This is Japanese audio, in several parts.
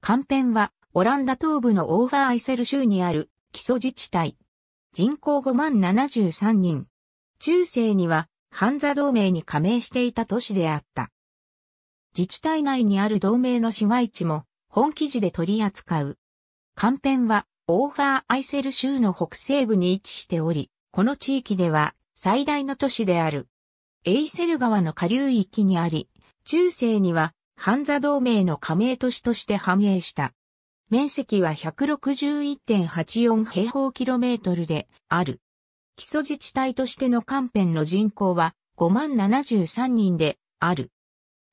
カンペンは、オランダ東部のオーファーアイセル州にある基礎自治体。人口5万73人。中世には、ハンザ同盟に加盟していた都市であった。自治体内にある同盟の市街地も、本記事で取り扱う。カンペンは、オーファーアイセル州の北西部に位置しており、この地域では、最大の都市である。エイセル川の下流域にあり、中世にはハンザ同盟の加盟都市として繁栄した。面積は161.84平方キロメートルである。基礎自治体としての関辺の人口は5万73人である。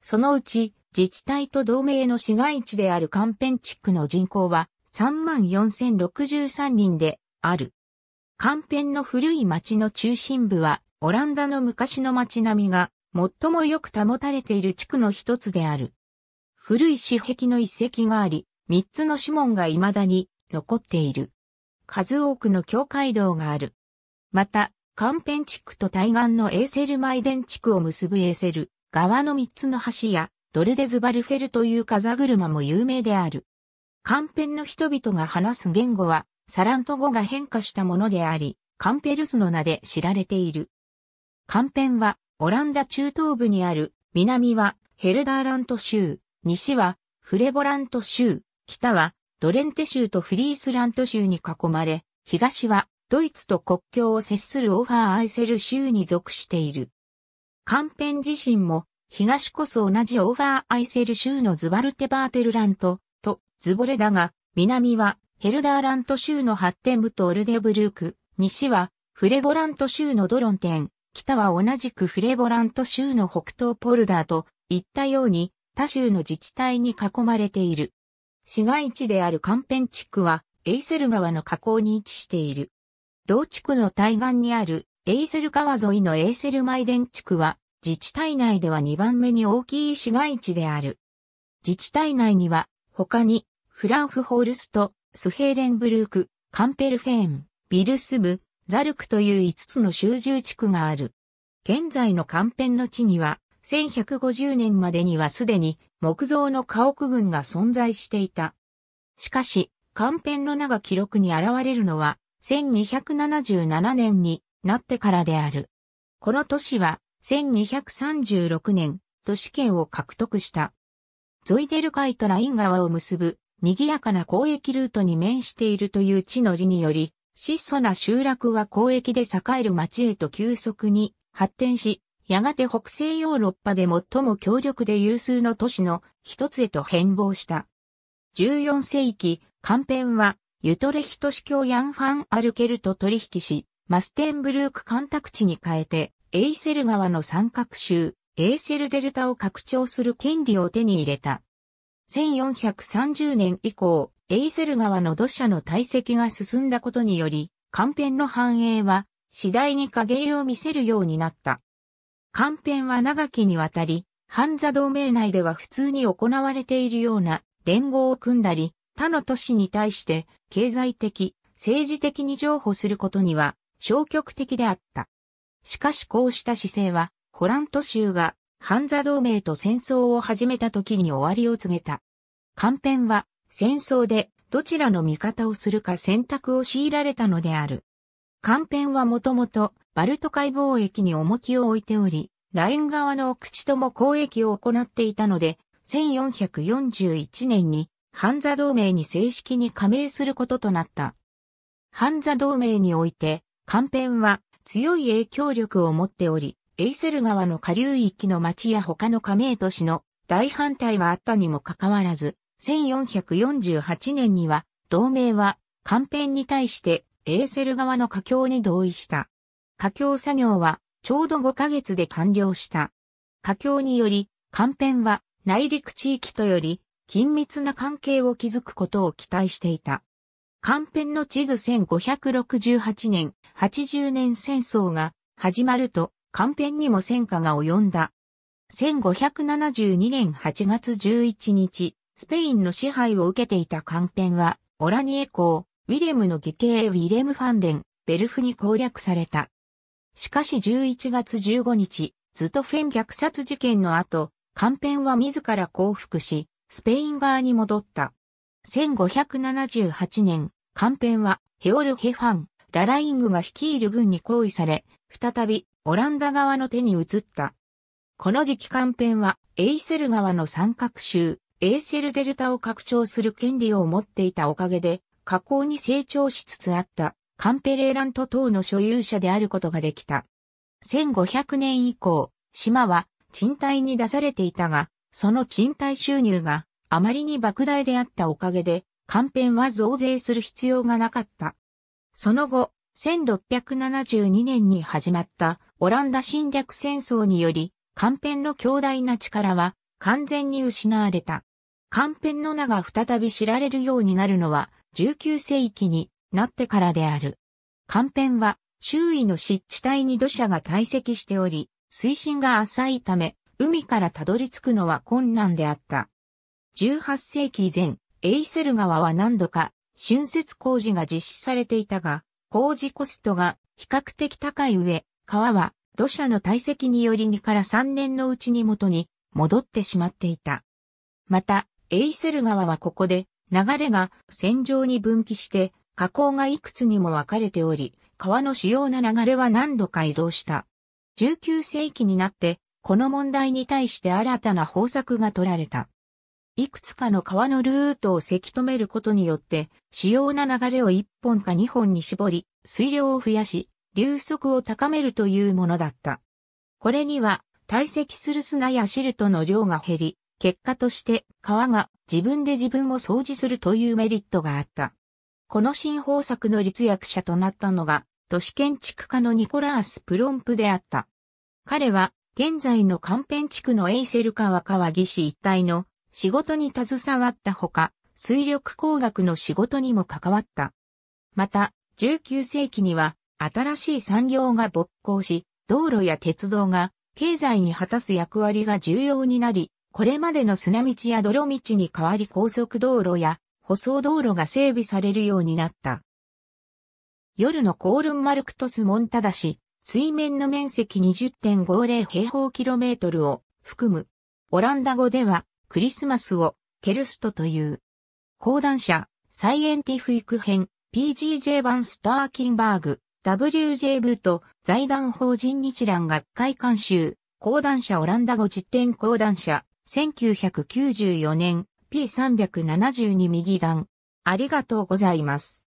そのうち自治体と同盟の市街地である関辺地区の人口は3万4063人である。関辺の古い町の中心部はオランダの昔の町並みが最もよく保たれている地区の一つである。古い紙壁の遺跡があり、三つの指紋が未だに残っている。数多くの教会道がある。また、カンペン地区と対岸のエーセルマイデン地区を結ぶエーセル、側の三つの橋や、ドルデズバルフェルという風車も有名である。カンペンの人々が話す言語は、サラント語が変化したものであり、カンペルスの名で知られている。カンペンは、オランダ中東部にある、南はヘルダーラント州、西はフレボラント州、北はドレンテ州とフリースラント州に囲まれ、東はドイツと国境を接するオファーアイセル州に属している。カンペン自身も東こそ同じオファーアイセル州のズバルテバーテルラントとズボレだが、南はヘルダーラント州のハッテムとオルデブルーク、西はフレボラント州のドロンテン、北は同じくフレボラント州の北東ポルダーといったように、他州の自治体に囲まれている。市街地であるカンペン地区は、エイセル川の河口に位置している。同地区の対岸にある、エイセル川沿いのエイセルマイデン地区は、自治体内では2番目に大きい市街地である。自治体内には、他に、フランフホールスト、スヘーレンブルーク、カンペルフェーン、ビルスブ、ザルクという5つの集中地区がある。現在のカンペンの地には、1150年までにはすでに木造の家屋群が存在していた。しかし、官編の名が記録に現れるのは、1277年になってからである。この都市は、1236年、都市圏を獲得した。ゾイデル海とライン川を結ぶ、賑やかな交易ルートに面しているという地の利により、質素な集落は交易で栄える町へと急速に発展し、やがて北西ヨーロッパで最も強力で有数の都市の一つへと変貌した。14世紀、カンペンは、ユトレヒト市教ヤンファン・アルケルと取引し、マステンブルーク干拓地に変えて、エイセル川の三角州、エイセルデルタを拡張する権利を手に入れた。1430年以降、エイセル川の土砂の堆積が進んだことにより、カンペンの繁栄は次第に陰を見せるようになった。官編は長きにわたり、ンザ同盟内では普通に行われているような連合を組んだり、他の都市に対して経済的、政治的に譲歩することには消極的であった。しかしこうした姿勢は、ホラント州がンザ同盟と戦争を始めた時に終わりを告げた。官編は戦争でどちらの味方をするか選択を強いられたのである。官編はもともとバルト海貿易に重きを置いており、ライン側の奥地とも交易を行っていたので、1441年にハンザ同盟に正式に加盟することとなった。ハンザ同盟において、カ編は強い影響力を持っており、エイセル川の下流域の町や他の加盟都市の大反対があったにもかかわらず、1448年には同盟はカ編に対してエーセル側の佳境に同意した。架橋作業はちょうど5ヶ月で完了した。架橋により、艦編は内陸地域とより緊密な関係を築くことを期待していた。艦編の地図1568年、80年戦争が始まると、艦編にも戦火が及んだ。1572年8月11日、スペインの支配を受けていた艦編は、オラニエ公、ウィレムの義兄ウィレム・ファンデン、ベルフに攻略された。しかし11月15日、ズトフェン虐殺事件の後、カンペンは自ら降伏し、スペイン側に戻った。1578年、カンペンはヘオルヘファン、ラライングが率いる軍に行為され、再びオランダ側の手に移った。この時期カンペンはエイセル川の三角州、エイセルデルタを拡張する権利を持っていたおかげで、河口に成長しつつあったカンペレーラント等の所有者であることができた。1500年以降、島は賃貸に出されていたが、その賃貸収入があまりに莫大であったおかげで、カンペンは増税する必要がなかった。その後、1672年に始まったオランダ侵略戦争により、カンペンの強大な力は完全に失われた。カンペンの名が再び知られるようになるのは19世紀になってからである。寒辺は周囲の湿地帯に土砂が堆積しており、水深が浅いため、海からたどり着くのは困難であった。18世紀以前、エイセル川は何度か、浚渫工事が実施されていたが、工事コストが比較的高い上、川は土砂の堆積により2から3年のうちに元に戻ってしまっていた。また、エイセル川はここで流れが線状に分岐して河口がいくつにも分かれており、川の主要な流れは何度か移動した。19世紀になって、この問題に対して新たな方策が取られた。いくつかの川のルートをせき止めることによって、主要な流れを1本か2本に絞り、水量を増やし、流速を高めるというものだった。これには、堆積する砂やシルトの量が減り、結果として川が自分で自分を掃除するというメリットがあった。この新法作の立役者となったのが、都市建築家のニコラース・プロンプであった。彼は、現在のカンペン地区のエイセル川川岸一帯の仕事に携わったほか、水力工学の仕事にも関わった。また、19世紀には新しい産業が勃興し、道路や鉄道が経済に果たす役割が重要になり、これまでの砂道や泥道に代わり高速道路や舗装道路が整備されるようになった。夜のコールンマルクトスモンタダ市、水面の面積20.50平方キロメートルを含む。オランダ語ではクリスマスをケルストという。講談社、サイエンティフィク編、PGJ 版スターキンバーグ、WJ ブート、財団法人日蘭学会監修、講談社オランダ語実典講談社、1994年、P372 右段。ありがとうございます。